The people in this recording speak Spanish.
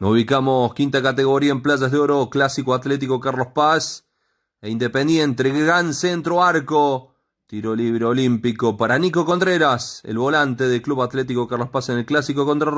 Nos ubicamos quinta categoría en Playas de Oro, Clásico Atlético Carlos Paz e Independiente, gran centro arco, tiro libre olímpico para Nico Contreras, el volante del Club Atlético Carlos Paz en el Clásico contra